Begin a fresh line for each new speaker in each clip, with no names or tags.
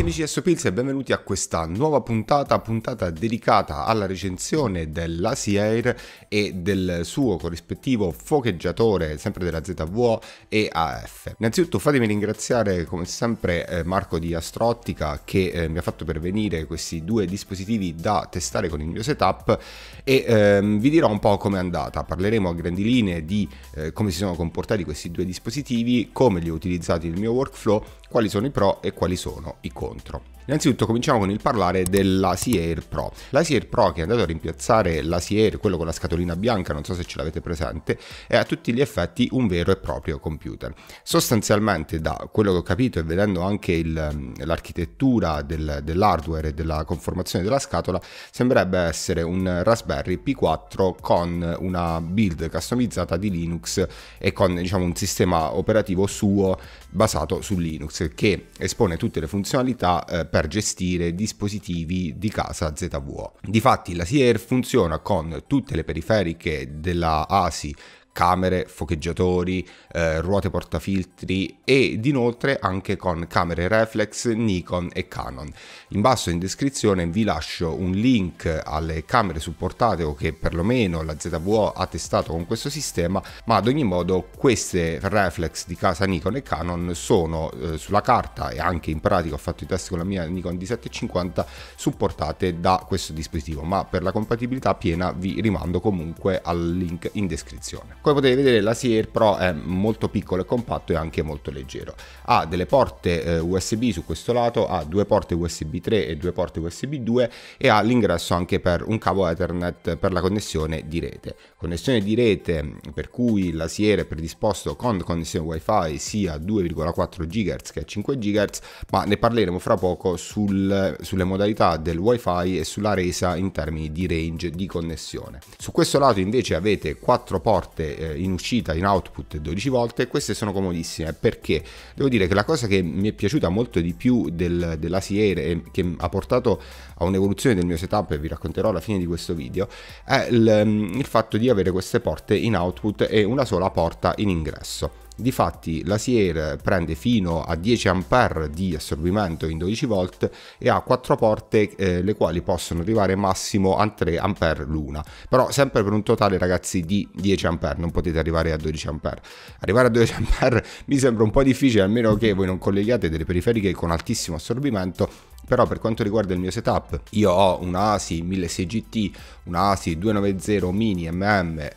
Ciao amici di SOPILS e benvenuti a questa nuova puntata, puntata dedicata alla recensione dell'Asi Air e del suo corrispettivo focheggiatore, sempre della ZWO e AF. Innanzitutto fatemi ringraziare come sempre eh, Marco di Astrottica che eh, mi ha fatto pervenire questi due dispositivi da testare con il mio setup e ehm, vi dirò un po' com'è andata. Parleremo a grandi linee di eh, come si sono comportati questi due dispositivi, come li ho utilizzati nel mio workflow quali sono i pro e quali sono i contro. Innanzitutto cominciamo con il parlare della dell'Asier Pro. La L'Asier Pro che è andato a rimpiazzare la l'Asier, quello con la scatolina bianca, non so se ce l'avete presente, è a tutti gli effetti un vero e proprio computer. Sostanzialmente da quello che ho capito e vedendo anche il, l'architettura del, dell'hardware e della conformazione della scatola, sembrerebbe essere un Raspberry P4 con una build customizzata di Linux e con diciamo, un sistema operativo suo basato su Linux che espone tutte le funzionalità eh, per poter gestire dispositivi di casa ZWO. Difatti la SIER funziona con tutte le periferiche della ASI camere, focheggiatori, eh, ruote portafiltri ed inoltre anche con camere reflex, Nikon e Canon. In basso in descrizione vi lascio un link alle camere supportate o che perlomeno la ZWO ha testato con questo sistema, ma ad ogni modo queste reflex di casa Nikon e Canon sono eh, sulla carta e anche in pratica ho fatto i test con la mia Nikon D750 supportate da questo dispositivo, ma per la compatibilità piena vi rimando comunque al link in descrizione. Come potete vedere la Sear Pro è molto piccolo e compatto e anche molto leggero. Ha delle porte eh, USB su questo lato, ha due porte USB 3 e due porte USB 2 e ha l'ingresso anche per un cavo Ethernet per la connessione di rete. Connessione di rete per cui la Sierra è predisposto con connessione WiFi sia a 2,4 GHz che a 5 GHz, ma ne parleremo fra poco sul, sulle modalità del WiFi e sulla resa in termini di range di connessione. Su questo lato invece avete quattro porte eh, in uscita in output 12 volte, queste sono comodissime perché devo dire che la cosa che mi è piaciuta molto di più del, della Sierra e che ha portato a un'evoluzione del mio setup e vi racconterò alla fine di questo video è il, mm, il fatto di avere queste porte in output e una sola porta in ingresso. Difatti la SIER prende fino a 10A di assorbimento in 12V e ha 4 porte eh, le quali possono arrivare massimo a 3A l'una, però sempre per un totale ragazzi di 10A, non potete arrivare a 12A. Arrivare a 12A mi sembra un po' difficile, almeno che voi non colleghiate delle periferiche con altissimo assorbimento però per quanto riguarda il mio setup io ho un ASI 1600 GT, un ASI 290 mini MM, eh,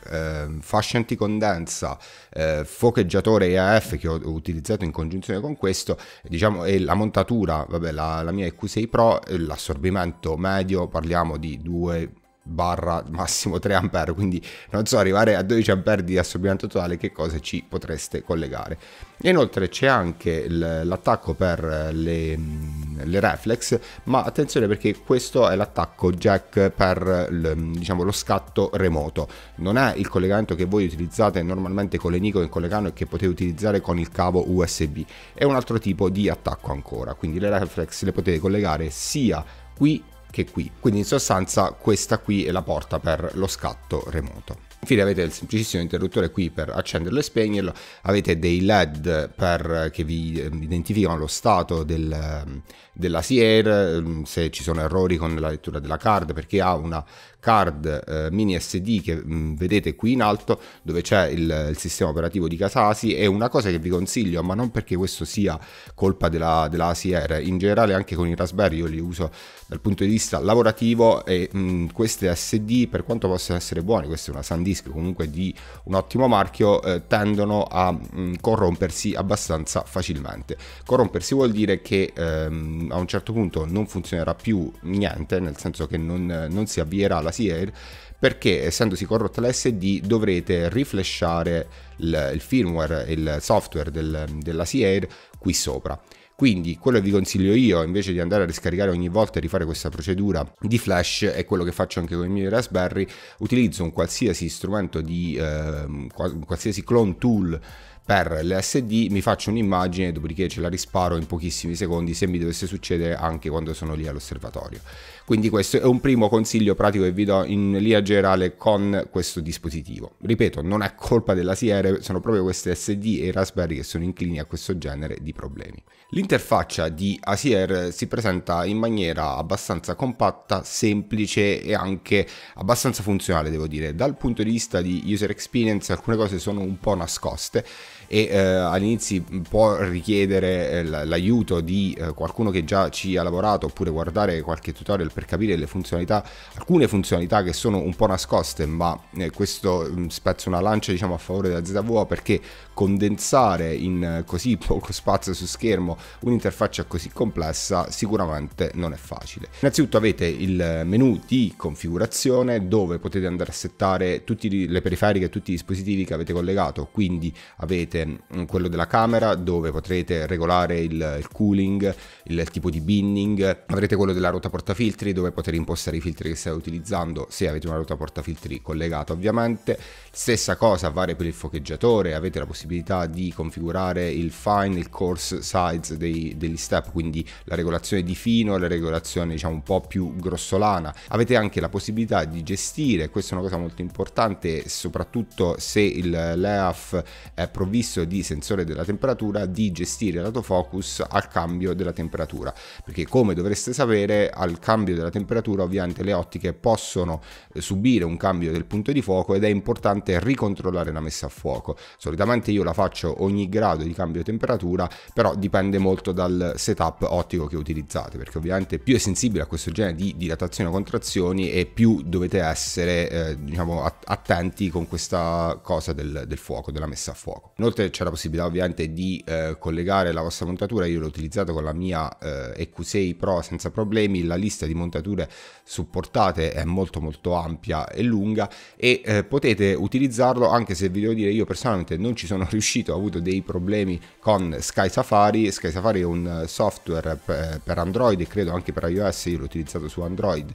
fascia anticondensa, eh, focheggiatore EAF che ho utilizzato in congiunzione con questo, diciamo e la montatura, vabbè la, la mia q 6 Pro, l'assorbimento medio parliamo di 2 barra massimo 3 ampere quindi non so arrivare a 12 ampere di assorbimento totale che cosa ci potreste collegare. E inoltre c'è anche l'attacco per le, le, reflex, ma attenzione perché questo è l'attacco jack per diciamo, lo scatto remoto, non è il collegamento che voi utilizzate normalmente con le Nico che collegano e che potete utilizzare con il cavo USB, è un altro tipo di attacco ancora, quindi le reflex le potete collegare sia qui che qui. Quindi in sostanza questa qui è la porta per lo scatto remoto. Infine avete il semplicissimo interruttore qui per accenderlo e spegnerlo, avete dei LED per, che vi ehm, identificano lo stato del, ehm, della SIER, ehm, se ci sono errori con la lettura della card, perché ha una card eh, mini SD che mh, mm, vedete qui in alto dove c'è il, il, sistema operativo di Casasi e una cosa che vi consiglio, ma non perché questo sia colpa della, della SIER, in generale anche con i Raspberry io li uso dal punto di vista lavorativo e mh, mm, queste SD per quanto possano essere buone, questa è una sandina dischi comunque di un ottimo marchio eh, tendono a mh, mm, corrompersi abbastanza facilmente. Corrompersi vuol dire che ehm, a un certo punto non funzionerà più niente, nel senso che non, non si avvierà la SIR, perché essendosi corrotta l'SD dovrete riflashare il, il firmware e il software del, della SIR qui sopra. Quindi quello che vi consiglio io invece di andare a riscaricare ogni volta e rifare questa procedura di flash è quello che faccio anche con i miei Raspberry, utilizzo un qualsiasi strumento di eh, qualsiasi clone tool per l'SD mi faccio un'immagine, dopodiché ce la risparo in pochissimi secondi se mi dovesse succedere anche quando sono lì all'osservatorio. Quindi questo è un primo consiglio pratico che vi do in linea generale con questo dispositivo. Ripeto, non è colpa della Sierra, sono proprio queste SD e Raspberry che sono inclini a questo genere di problemi. L'interfaccia di ACR si presenta in maniera abbastanza compatta, semplice e anche abbastanza funzionale, devo dire. Dal punto di vista di user experience alcune cose sono un po' nascoste e eh, all'inizio può richiedere eh, l'aiuto di eh, qualcuno che già ci ha lavorato oppure guardare qualche tutorial per capire le funzionalità, alcune funzionalità che sono un po' nascoste, ma eh, questo mm, spezza una lancia diciamo a favore della ZWO perché condensare in così poco spazio su schermo un'interfaccia così complessa sicuramente non è facile. Innanzitutto avete il menu di configurazione dove potete andare a settare tutte le periferiche e tutti i dispositivi che avete collegato, quindi avete Ehm, quello della camera dove potrete regolare il, il cooling, il tipo di binning, avrete quello della ruota portafiltri dove poter impostare i filtri che state utilizzando se avete una ruota portafiltri collegata ovviamente, stessa cosa vale per il focheggiatore, avete la possibilità di configurare il fine, il course size dei, degli step, quindi la regolazione di fino, la regolazione diciamo un po' più grossolana, avete anche la possibilità di gestire, questa è una cosa molto importante soprattutto se il LEAF è provvisto fisso di sensore della temperatura di gestire l'autofocus al cambio della temperatura perché come dovreste sapere al cambio della temperatura ovviamente le ottiche possono eh, subire un cambio del punto di fuoco ed è importante ricontrollare la messa a fuoco solitamente io la faccio ogni grado di cambio temperatura però dipende molto dal setup ottico che utilizzate perché ovviamente più è sensibile a questo genere di dilatazione o contrazioni e più dovete essere eh, diciamo attenti con questa cosa del, del fuoco della messa a fuoco oltre c'è la possibilità ovviamente di eh, collegare la vostra montatura, io l'ho utilizzato con la mia eh, EQ6 Pro senza problemi, la lista di montature supportate è molto molto ampia e lunga e eh, potete utilizzarlo anche se vi devo dire io personalmente non ci sono riuscito, ho avuto dei problemi con Sky Safari, Sky Safari è un eh, software eh, per Android e credo anche per iOS, io l'ho utilizzato su Android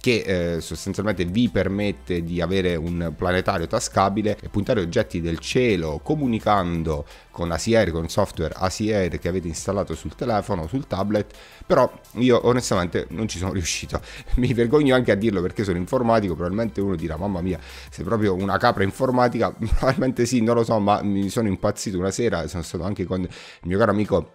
che eh, sostanzialmente vi permette di avere un planetario tascabile e puntare oggetti del cielo comunicando con ACR, con software ACR che avete installato sul telefono, sul tablet, però io onestamente non ci sono riuscito. Mi vergogno anche a dirlo perché sono informatico, probabilmente uno dirà mamma mia, sei proprio una capra informatica, probabilmente sì, non lo so, ma mi sono impazzito una sera, sono stato anche con il mio caro amico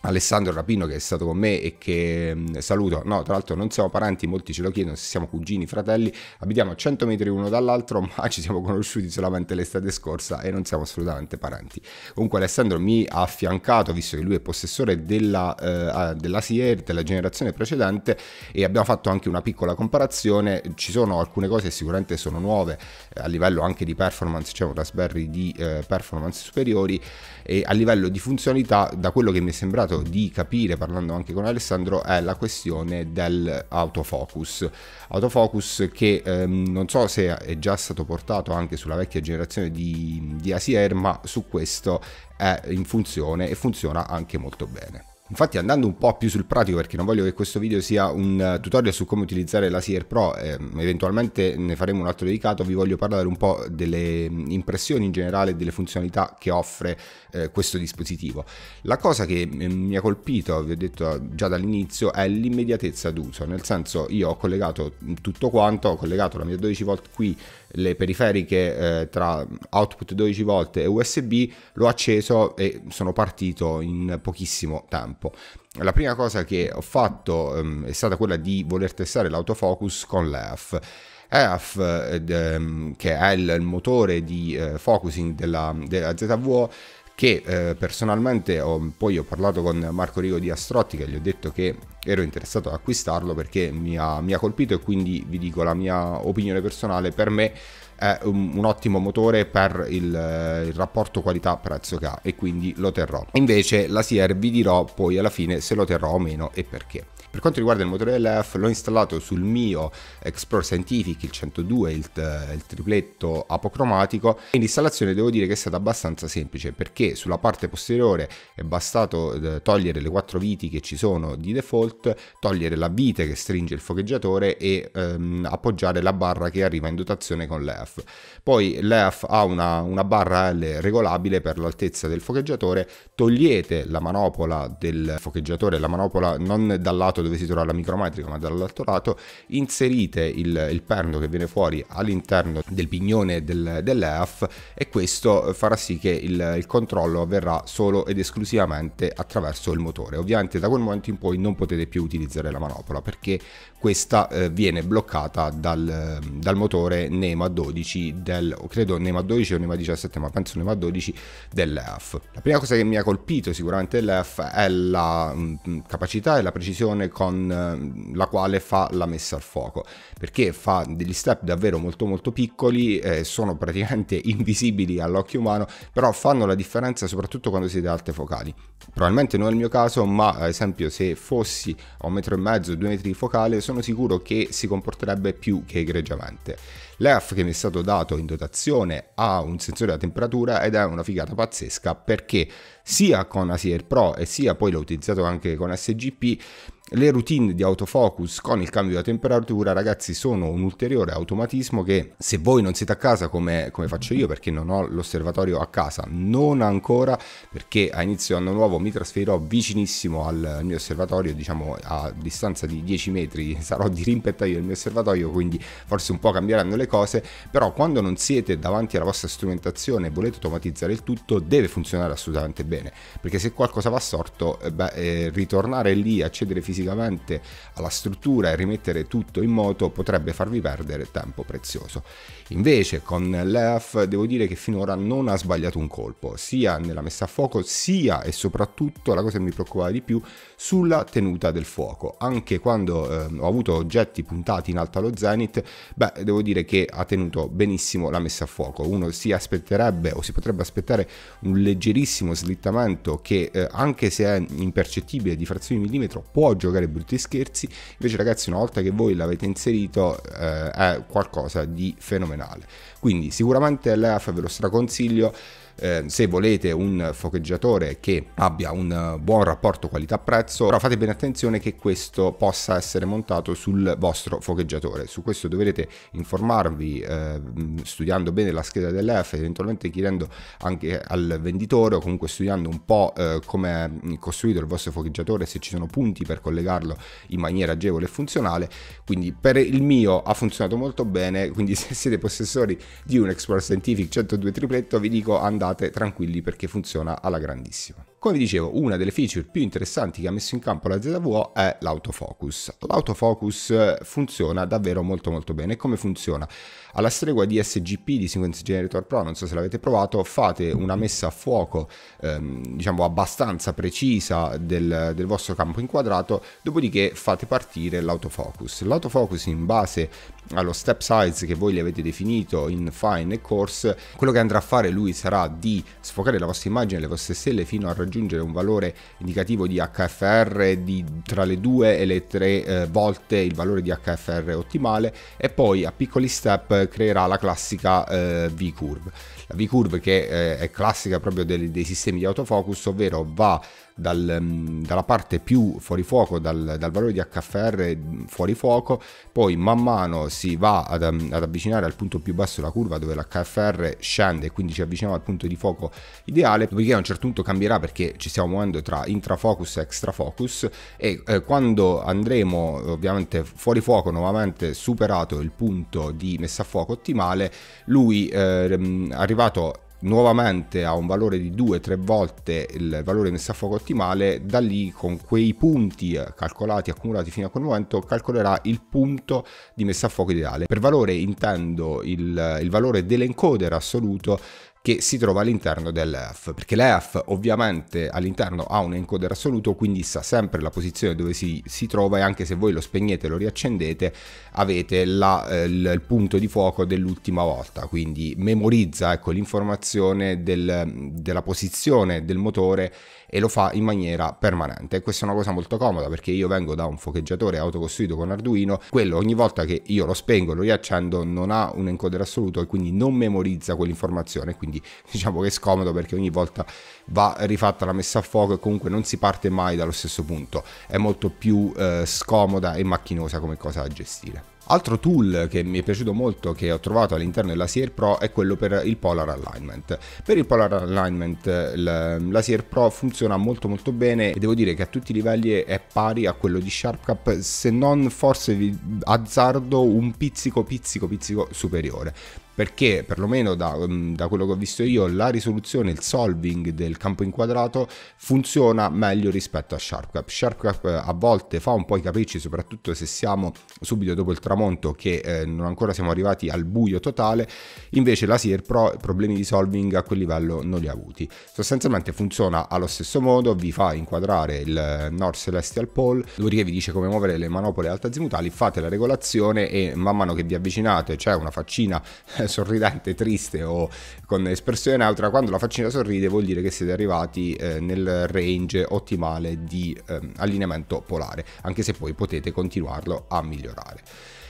Alessandro Rapino che è stato con me e che mm, saluto, no tra l'altro non siamo parenti, molti ce lo chiedono se siamo cugini, fratelli, abitiamo a 100 metri uno dall'altro ma ci siamo conosciuti solamente l'estate scorsa e non siamo assolutamente parenti. Comunque Alessandro mi ha affiancato visto che lui è possessore della, eh, della SIER della generazione precedente e abbiamo fatto anche una piccola comparazione, ci sono alcune cose sicuramente sono nuove eh, a livello anche di performance, c'è cioè un Raspberry di eh, performance superiori e a livello di funzionalità da quello che mi è sembrato cercato di capire parlando anche con Alessandro è la questione dell'autofocus. Autofocus che ehm, non so se è già stato portato anche sulla vecchia generazione di, di ACR, ma su questo è in funzione e funziona anche molto bene. Infatti andando un po' più sul pratico perché non voglio che questo video sia un tutorial su come utilizzare la Sear Pro, eh, eventualmente ne faremo un altro dedicato, vi voglio parlare un po' delle impressioni in generale e delle funzionalità che offre eh, questo dispositivo. La cosa che mm, mi ha colpito, vi ho detto già dall'inizio, è l'immediatezza d'uso, nel senso io ho collegato mm, tutto quanto, ho collegato la mia 12V qui, le periferiche eh, tra output 12V e USB, l'ho acceso e sono partito in pochissimo tempo. La prima cosa che ho fatto um, è stata quella di voler testare l'autofocus con l'EF. EF, eh, che è il motore di eh, focusing della, della ZVO, che eh, personalmente ho, poi ho parlato con Marco Rigo di Astrotti che gli ho detto che ero interessato ad acquistarlo perché mi ha, mi ha colpito e quindi vi dico la mia opinione personale per me è un, un ottimo motore per il, il rapporto qualità-prezzo che ha e quindi lo terrò invece la Sier vi dirò poi alla fine se lo terrò o meno e perché per quanto riguarda il motore LF, l'ho installato sul mio Explore Scientific, il 102, il, il tripletto apocromatico. E l'installazione devo dire che è stata abbastanza semplice perché sulla parte posteriore è bastato eh, togliere le quattro viti che ci sono di default, togliere la vite che stringe il focheggiatore e ehm, appoggiare la barra che arriva in dotazione con l'EF. Poi l'EF ha una, una barra L regolabile per l'altezza del focheggiatore, togliete la manopola del focheggiatore, la manopola non dal lato dove si trova la micromatrica ma dall'altro lato inserite il, il perno che viene fuori all'interno del pignone del, dell'EAF e questo farà sì che il, il controllo avverrà solo ed esclusivamente attraverso il motore ovviamente da quel momento in poi non potete più utilizzare la manopola perché questa eh, viene bloccata dal, dal, motore NEMA 12 del credo NEMA 12 o NEMA 17 ma penso NEMA 12 dell'EAF la prima cosa che mi ha colpito sicuramente dell'EAF è la mh, mm, capacità e la precisione con ehm, la quale fa la messa al fuoco perché fa degli step davvero molto molto piccoli eh, sono praticamente invisibili all'occhio umano però fanno la differenza soprattutto quando siete alte focali probabilmente non è il mio caso ma ad esempio se fossi a un metro e mezzo due metri di focale sono sicuro che si comporterebbe più che egregiamente l'EAF che mi è stato dato in dotazione ha un sensore a temperatura ed è una figata pazzesca perché sia con Asier Pro e sia poi l'ho utilizzato anche con SGP le routine di autofocus con il cambio di temperatura, ragazzi, sono un ulteriore automatismo che se voi non siete a casa come, come faccio io, perché non ho l'osservatorio a casa, non ancora, perché a inizio anno nuovo mi trasferirò vicinissimo al mio osservatorio, diciamo a distanza di 10 metri, sarò di rimpettaio del mio osservatorio, quindi forse un po' cambieranno le cose, però quando non siete davanti alla vostra strumentazione e volete automatizzare il tutto, deve funzionare assolutamente bene, perché se qualcosa va storto, eh, beh, eh, ritornare lì, accedere fisicamente, fisicamente alla struttura e rimettere tutto in moto potrebbe farvi perdere tempo prezioso. Invece con l'EAF devo dire che finora non ha sbagliato un colpo, sia nella messa a fuoco sia e soprattutto la cosa che mi preoccupava di più sulla tenuta del fuoco. Anche quando eh, ho avuto oggetti puntati in alto allo Zenith, beh, devo dire che ha tenuto benissimo la messa a fuoco. Uno si aspetterebbe o si potrebbe aspettare un leggerissimo slittamento che eh, anche se è impercettibile di frazioni di millimetro può giocare brutti scherzi, invece ragazzi una volta che voi l'avete inserito eh, è qualcosa di fenomenale. Quindi sicuramente l'EAF ve lo straconsiglio eh, se volete un focheggiatore che abbia un eh, buon rapporto qualità-prezzo, però fate bene attenzione che questo possa essere montato sul vostro focheggiatore Su questo dovrete informarvi eh, studiando bene la scheda dell'EF, eventualmente chiedendo anche al venditore o comunque studiando un po' eh, come è costruito il vostro focheggiatore se ci sono punti per collegarlo in maniera agevole e funzionale. Quindi per il mio ha funzionato molto bene, quindi se siete possessori di un Explorer Scientific 102 tripletto vi dico andate andate tranquilli perché funziona alla grandissima. Come vi dicevo, una delle feature più interessanti che ha messo in campo la ZWO è l'autofocus. L'autofocus funziona davvero molto molto bene. Come funziona? Alla stregua di SGP di Sequence Generator Pro, non so se l'avete provato, fate una messa a fuoco ehm, diciamo abbastanza precisa del, del vostro campo inquadrato, dopodiché fate partire l'autofocus. L'autofocus in base allo step size che voi gli avete definito in fine e course, quello che andrà a fare lui sarà di sfocare la vostra immagine, le vostre stelle fino a raggiungere un valore indicativo di HFR di tra le due e le tre eh, volte il valore di HFR ottimale e poi a piccoli step creerà la classica eh, V-curve. La V-curve che eh, è classica proprio dei, dei sistemi di autofocus, ovvero va dal, mm, dalla parte più fuori fuoco, dal, dal, valore di HFR fuori fuoco, poi man mano si va ad, mm, ad, avvicinare al punto più basso della curva dove l'HFR scende e quindi ci avviciniamo al punto di fuoco ideale, dopodiché a un certo punto cambierà perché ci stiamo muovendo tra intrafocus e extrafocus e eh, quando andremo ovviamente fuori fuoco nuovamente superato il punto di messa a fuoco ottimale, lui eh, mm, arrivato nuovamente a un valore di 2-3 volte il valore messo a fuoco ottimale, da lì con quei punti calcolati, accumulati fino a quel momento, calcolerà il punto di messa a fuoco ideale. Per valore intendo il, il valore dell'encoder assoluto che si trova all'interno dell'EF, perché l'EF ovviamente all'interno ha un encoder assoluto, quindi sa sempre la posizione dove si, si trova e anche se voi lo spegnete e lo riaccendete avete la, eh, il, il, punto di fuoco dell'ultima volta, quindi memorizza ecco, l'informazione del, della posizione del motore e lo fa in maniera permanente. E questa è una cosa molto comoda perché io vengo da un focheggiatore autocostruito con Arduino, quello ogni volta che io lo spengo e lo riaccendo non ha un encoder assoluto e quindi non memorizza quell'informazione, quindi quindi diciamo che è scomodo perché ogni volta va rifatta la messa a fuoco e comunque non si parte mai dallo stesso punto, è molto più eh, scomoda e macchinosa come cosa da gestire. Altro tool che mi è piaciuto molto che ho trovato all'interno della Sear Pro è quello per il Polar Alignment. Per il Polar Alignment la Sear Pro funziona molto molto bene e devo dire che a tutti i livelli è pari a quello di SharpCap se non forse vi azzardo un pizzico pizzico pizzico superiore perché perlomeno da, mm, da, quello che ho visto io la risoluzione, il solving del campo inquadrato funziona meglio rispetto a SharpCap. SharpCap eh, a volte fa un po' i capricci, soprattutto se siamo subito dopo il tramonto che eh, non ancora siamo arrivati al buio totale, invece la SIR Pro problemi di solving a quel livello non li ha avuti. Sostanzialmente funziona allo stesso modo, vi fa inquadrare il eh, North Celestial Pole, dopodiché vi dice come muovere le manopole alta altazimutali, fate la regolazione e man mano che vi avvicinate c'è una faccina sorridente, triste o con espressione neutra, quando la faccina sorride vuol dire che siete arrivati eh, nel range ottimale di eh, allineamento polare, anche se poi potete continuarlo a migliorare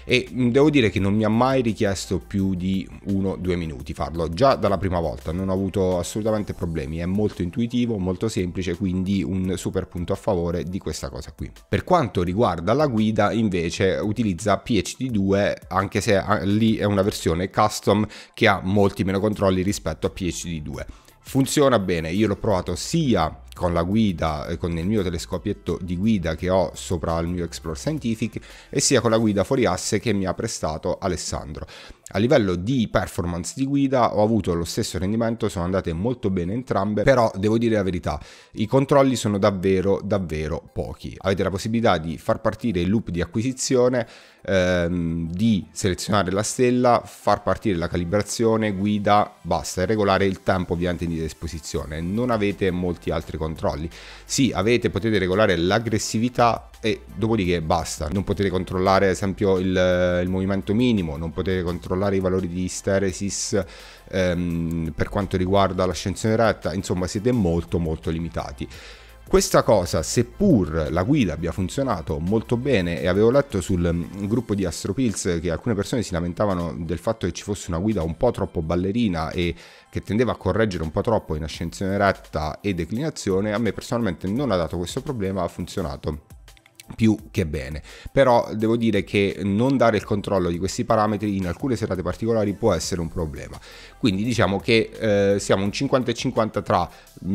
e mm, devo dire che non mi ha mai richiesto più di 1-2 minuti farlo, già dalla prima volta non ho avuto assolutamente problemi, è molto intuitivo, molto semplice, quindi un super punto a favore di questa cosa qui. Per quanto riguarda la guida invece utilizza PHD2 anche se ah, lì è una versione custom che ha molti meno controlli rispetto a PHD2. Funziona bene, io l'ho provato sia con la guida, eh, con il mio telescopietto di guida che ho sopra il mio Explore Scientific e sia con la guida fuori asse che mi ha prestato Alessandro. A livello di performance di guida ho avuto lo stesso rendimento, sono andate molto bene entrambe, però devo dire la verità, i controlli sono davvero davvero pochi. Avete la possibilità di far partire il loop di acquisizione, ehm, di selezionare la stella, far partire la calibrazione, guida, basta, e regolare il tempo ovviamente di esposizione. Non avete molti altri controlli controlli. Sì, avete, potete regolare l'aggressività e dopodiché basta. Non potete controllare ad esempio il, il movimento minimo, non potete controllare i valori di steresis ehm, per quanto riguarda l'ascensione retta, insomma siete molto molto limitati. Questa cosa, seppur la guida abbia funzionato molto bene e avevo letto sul mm, gruppo di Astropills che alcune persone si lamentavano del fatto che ci fosse una guida un po' troppo ballerina e che tendeva a correggere un po' troppo in ascensione retta e declinazione, a me personalmente non ha dato questo problema, ha funzionato più che bene. Però devo dire che non dare il controllo di questi parametri in alcune serate particolari può essere un problema. Quindi diciamo che eh, siamo un 50 e 50 tra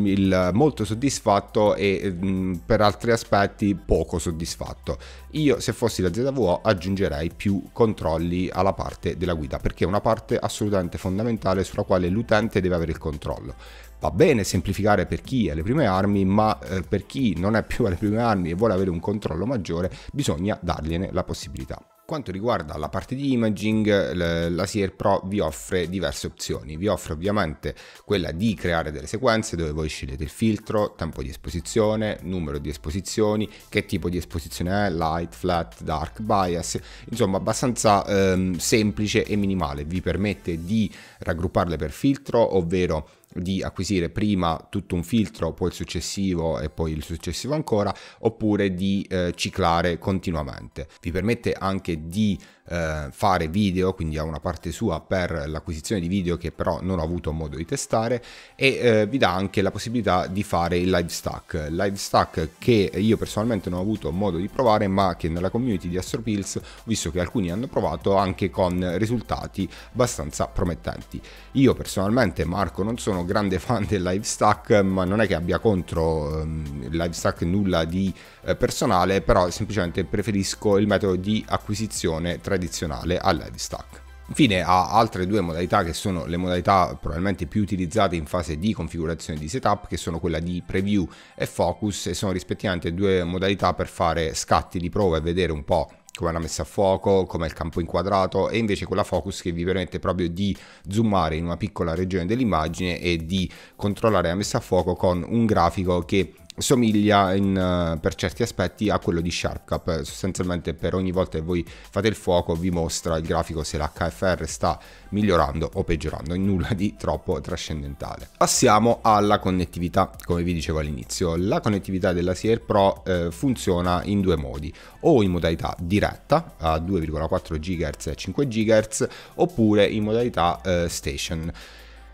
il molto soddisfatto e mh, mm, per altri aspetti poco soddisfatto. Io se fossi la ZWO aggiungerei più controlli alla parte della guida perché è una parte assolutamente fondamentale sulla quale l'utente deve avere il controllo Va bene semplificare per chi è alle prime armi, ma eh, per chi non è più alle prime armi e vuole avere un controllo maggiore, bisogna dargliene la possibilità quanto riguarda la parte di imaging, la SIER Pro vi offre diverse opzioni. Vi offre ovviamente quella di creare delle sequenze dove voi scegliete il filtro, tempo di esposizione, numero di esposizioni, che tipo di esposizione è, light, flat, dark, bias, insomma abbastanza ehm, semplice e minimale. Vi permette di raggrupparle per filtro, ovvero di acquisire prima tutto un filtro, poi il successivo e poi il successivo ancora, oppure di eh, ciclare continuamente. Vi permette anche di eh, fare video, quindi ha una parte sua per l'acquisizione di video che però non ho avuto modo di testare e eh, vi dà anche la possibilità di fare il live stack, live stack che io personalmente non ho avuto modo di provare ma che nella community di Astropills ho visto che alcuni hanno provato anche con risultati abbastanza promettenti. Io personalmente Marco non sono grande fan del live stack ma non è che abbia contro ehm, live stack nulla di eh, personale però semplicemente preferisco il metodo di acquisizione tra tradizionale a live stack. Infine ha altre due modalità che sono le modalità probabilmente più utilizzate in fase di configurazione di setup che sono quella di preview e focus e sono rispettivamente due modalità per fare scatti di prova e vedere un po' come è la messa a fuoco, come è il campo inquadrato e invece quella focus che vi permette proprio di zoomare in una piccola regione dell'immagine e di controllare la messa a fuoco con un grafico che somiglia in, uh, per certi aspetti a quello di Sharpcap eh, sostanzialmente per ogni volta che voi fate il fuoco vi mostra il grafico se l'HFR sta migliorando o peggiorando nulla di troppo trascendentale passiamo alla connettività come vi dicevo all'inizio la connettività della Sear Pro eh, funziona in due modi o in modalità diretta a 2,4 GHz e 5 GHz oppure in modalità eh, station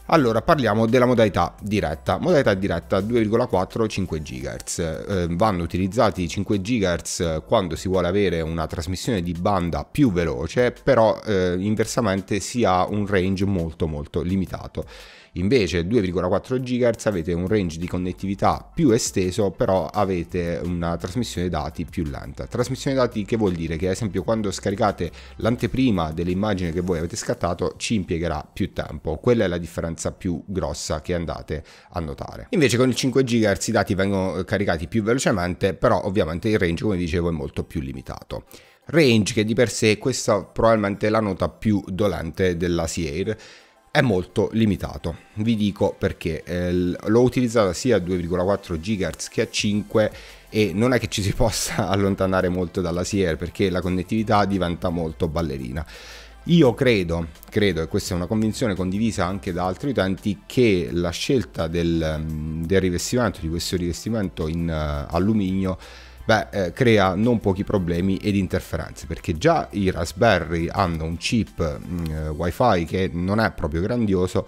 allora parliamo della modalità diretta. Modalità diretta 2,4-5 GHz. Eh, vanno utilizzati 5 GHz eh, quando si vuole avere una trasmissione di banda più veloce, però eh, inversamente si ha un range molto molto limitato. Invece 2,4 GHz avete un range di connettività più esteso, però avete una trasmissione dati più lenta. Trasmissione dati che vuol dire che ad esempio quando scaricate l'anteprima dell'immagine che voi avete scattato ci impiegherà più tempo. Quella è la differenza più grossa che andate a notare. Invece con il 5 GHz i dati vengono caricati più velocemente, però ovviamente il range come dicevo è molto più limitato range che di per sé questa probabilmente è la nota più dolente della Sierra è molto limitato. Vi dico perché eh, l'ho utilizzata sia a 2,4 GHz che a 5 e non è che ci si possa allontanare molto dalla SIER perché la connettività diventa molto ballerina. Io credo, credo, e questa è una convinzione condivisa anche da altri utenti, che la scelta del, mm, del rivestimento, di questo rivestimento in uh, alluminio, beh, eh, crea non pochi problemi ed interferenze, perché già i Raspberry hanno un chip mh, mm, eh, WiFi che non è proprio grandioso,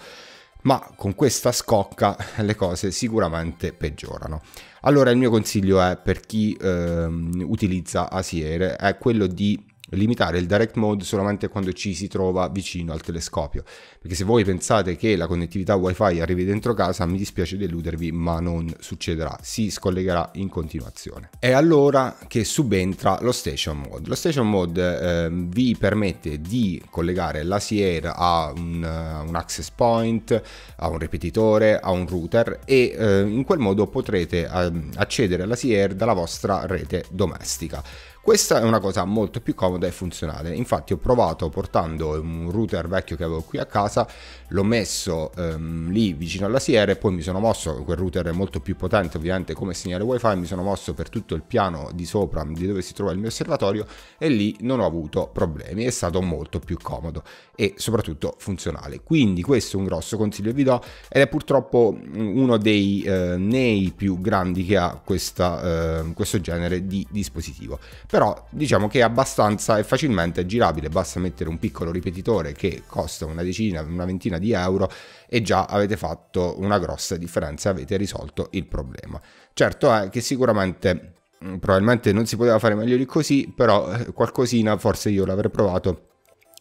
ma con questa scocca le cose sicuramente peggiorano. Allora il mio consiglio è per chi eh, utilizza Asiere è quello di limitare il direct mode solamente quando ci si trova vicino al telescopio perché se voi pensate che la connettività wifi arrivi dentro casa mi dispiace deludervi ma non succederà si scollegherà in continuazione è allora che subentra lo station mode lo station mode eh, vi permette di collegare la SIER a un, un, access point a un ripetitore a un router e eh, in quel modo potrete eh, accedere alla SIER dalla vostra rete domestica questa è una cosa molto più comoda e funzionale. Infatti ho provato portando un router vecchio che avevo qui a casa, l'ho messo ehm, lì vicino alla Sierra e poi mi sono mosso, quel router è molto più potente ovviamente come segnale wifi, mi sono mosso per tutto il piano di sopra di dove si trova il mio osservatorio e lì non ho avuto problemi, è stato molto più comodo e soprattutto funzionale. Quindi questo è un grosso consiglio che vi do ed è purtroppo uno dei eh, nei più grandi che ha questa, eh, questo genere di dispositivo. Però però diciamo che è abbastanza e facilmente girabile, basta mettere un piccolo ripetitore che costa una decina, una ventina di euro e già avete fatto una grossa differenza, avete risolto il problema. Certo è che sicuramente mm, probabilmente non si poteva fare meglio di così, però eh, qualcosina forse io l'avrei provato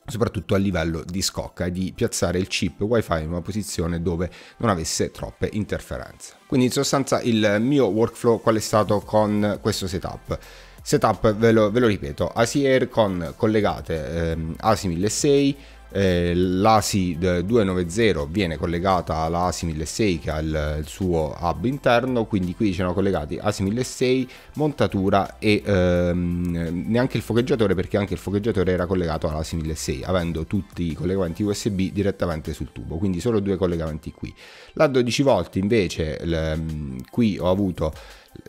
soprattutto a livello di scocca e di piazzare il chip wifi in una posizione dove non avesse troppe interferenze. Quindi in sostanza il mio workflow qual è stato con questo setup? Setup, ve lo, ve lo ripeto, ASI con collegate ehm, ASI 1006, eh, l'ASI 290 viene collegata alla ASI 1006 che ha il, il, suo hub interno, quindi qui c'erano collegati ASI 1006, montatura e ehm, neanche il focheggiatore perché anche il focheggiatore era collegato alla ASI 1006 avendo tutti i collegamenti USB direttamente sul tubo, quindi solo due collegamenti qui. La 12 v invece l, ehm, qui ho avuto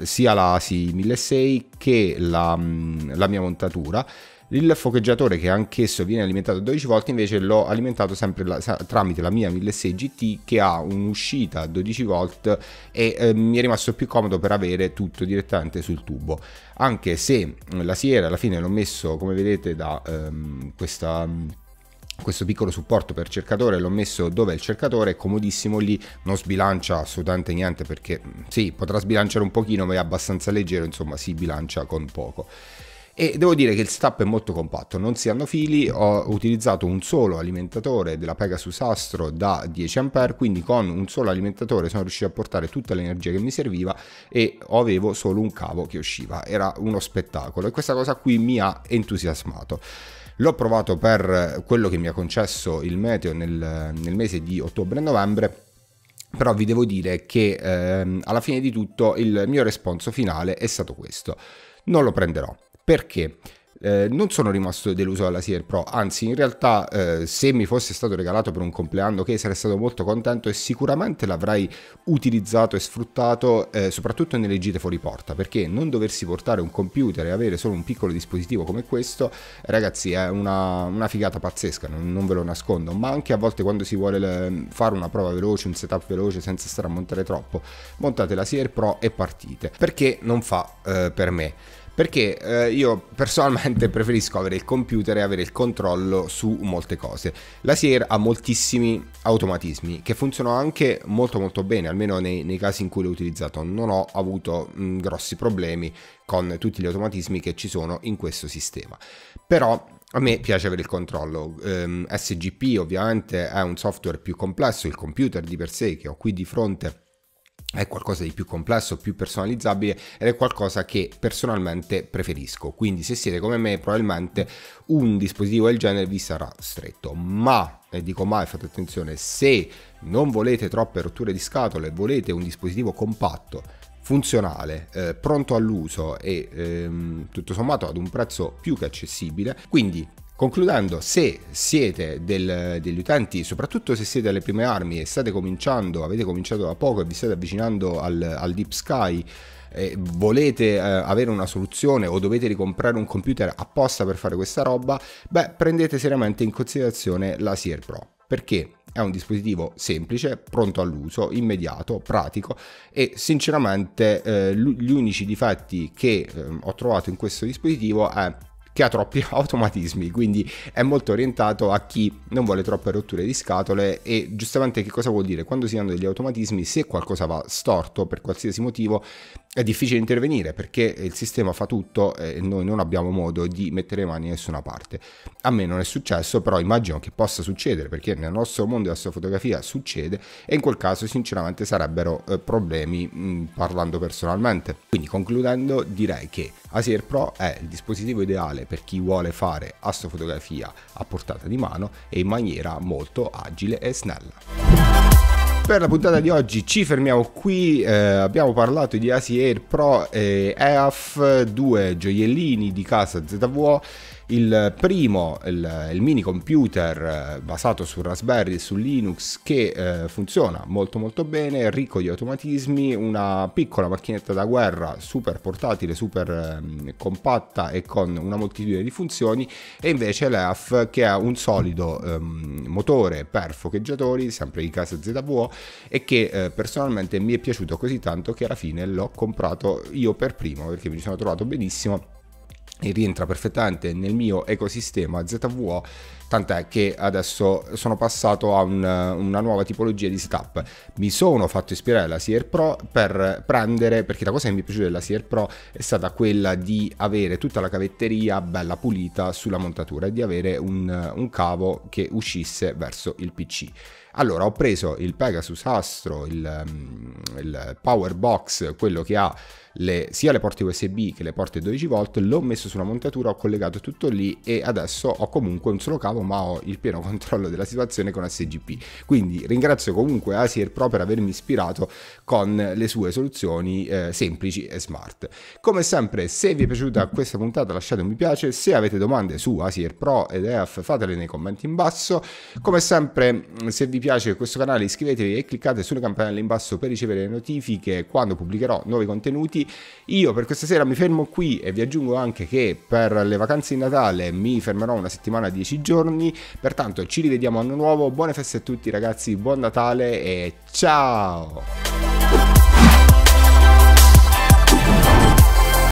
sia la ASI 1600 che la, mm, la mia montatura. Il focheggiatore che anch'esso viene alimentato a 12 volt invece l'ho alimentato sempre la, tramite la mia 1600 GT che ha un'uscita a 12 volt e eh, mi è rimasto più comodo per avere tutto direttamente sul tubo. Anche se la sierra alla fine l'ho messo come vedete da ehm, questa mm, questo piccolo supporto per cercatore l'ho messo dove è il cercatore è comodissimo lì non sbilancia assolutamente niente perché mm, sì potrà sbilanciare un pochino ma è abbastanza leggero insomma si bilancia con poco e devo dire che il setup è molto compatto, non si hanno fili, ho utilizzato un solo alimentatore della Pegasus Astro da 10A, quindi con un solo alimentatore sono riuscito a portare tutta l'energia che mi serviva e avevo solo un cavo che usciva, era uno spettacolo e questa cosa qui mi ha entusiasmato. L'ho provato per quello che mi ha concesso il meteo nel, nel mese di ottobre-novembre. e Però vi devo dire che ehm, alla fine di tutto il mio responso finale è stato questo. Non lo prenderò. Perché? Eh, non sono rimasto deluso dalla Sear Pro, anzi in realtà eh, se mi fosse stato regalato per un compleanno che sarei stato molto contento e sicuramente l'avrei utilizzato e sfruttato eh, soprattutto nelle gite fuori porta, perché non doversi portare un computer e avere solo un piccolo dispositivo come questo, ragazzi è una, una figata pazzesca, non, non, ve lo nascondo, ma anche a volte quando si vuole le, fare una prova veloce, un setup veloce senza stare a montare troppo, montate la Sear Pro e partite, perché non fa eh, per me. Perché eh, io personalmente preferisco avere il computer e avere il controllo su molte cose. La SIER ha moltissimi automatismi che funzionano anche molto molto bene, almeno nei, nei casi in cui l'ho utilizzato. Non ho avuto mh, mm, grossi problemi con tutti gli automatismi che ci sono in questo sistema. Però a me piace avere il controllo. Um, ehm, SGP ovviamente è un software più complesso, il computer di per sé che ho qui di fronte è qualcosa di più complesso, più personalizzabile ed è qualcosa che personalmente preferisco. Quindi se siete come me probabilmente un dispositivo del genere vi sarà stretto, ma e dico mai, fate attenzione, se non volete troppe rotture di scatole, volete un dispositivo compatto, funzionale, eh, pronto all'uso e ehm, tutto sommato ad un prezzo più che accessibile, quindi Concludendo, se siete del, degli utenti, soprattutto se siete alle prime armi e state cominciando, avete cominciato da poco e vi state avvicinando al, al Deep Sky, e volete eh, avere una soluzione o dovete ricomprare un computer apposta per fare questa roba, beh, prendete seriamente in considerazione la Sear Pro perché è un dispositivo semplice, pronto all'uso, immediato, pratico e sinceramente eh, gli unici difetti che eh, ho trovato in questo dispositivo è che ha troppi automatismi, quindi è molto orientato a chi non vuole troppe rotture di scatole e giustamente che cosa vuol dire? Quando si hanno degli automatismi, se qualcosa va storto per qualsiasi motivo, è difficile intervenire perché il sistema fa tutto e noi non abbiamo modo di mettere le mani da nessuna parte. A me non è successo, però immagino che possa succedere perché nel nostro mondo della fotografia succede e in quel caso sinceramente sarebbero eh, problemi mm, parlando personalmente. Quindi concludendo direi che Asier Pro è il dispositivo ideale per chi vuole fare astrofotografia a portata di mano e in maniera molto agile e snella. Per la puntata di oggi ci fermiamo qui, eh, abbiamo parlato di Asi Air Pro e EAF, due gioiellini di casa ZWO. Il primo, il, il, mini computer eh, basato su Raspberry e su Linux che eh, funziona molto molto bene, ricco di automatismi, una piccola macchinetta da guerra super portatile, super eh, compatta e con una moltitudine di funzioni e invece l'EAF che ha un solido eh, motore per focheggiatori, sempre di casa ZVO, e che eh, personalmente mi è piaciuto così tanto che alla fine l'ho comprato io per primo perché mi sono trovato benissimo e rientra perfettamente nel mio ecosistema ZWO tant'è che adesso sono passato a un, una nuova tipologia di setup. Mi sono fatto ispirare alla Sear Pro per prendere, perché la cosa che mi è piaciuta della Sear Pro è stata quella di avere tutta la cavetteria bella pulita sulla montatura e di avere un, un cavo che uscisse verso il PC allora ho preso il Pegasus Astro, il, mm, il Power Box, quello che ha le, sia le porte USB che le porte 12V, l'ho messo sulla montatura, ho collegato tutto lì e adesso ho comunque un solo cavo ma ho il pieno controllo della situazione con SGP. Quindi ringrazio comunque Asier Pro per avermi ispirato con le sue soluzioni eh, semplici e smart. Come sempre, se vi è piaciuta questa puntata lasciate un mi piace, se avete domande su Asier Pro ed EAF fatele nei commenti in basso. Come sempre, se vi piace questo canale iscrivetevi e cliccate sulle campanelle in basso per ricevere le notifiche quando pubblicherò nuovi contenuti quindi io per questa sera mi fermo qui e vi aggiungo anche che per le vacanze di Natale mi fermerò una settimana, 10 giorni. Pertanto ci rivediamo anno nuovo. Buone feste a tutti ragazzi, buon Natale e ciao!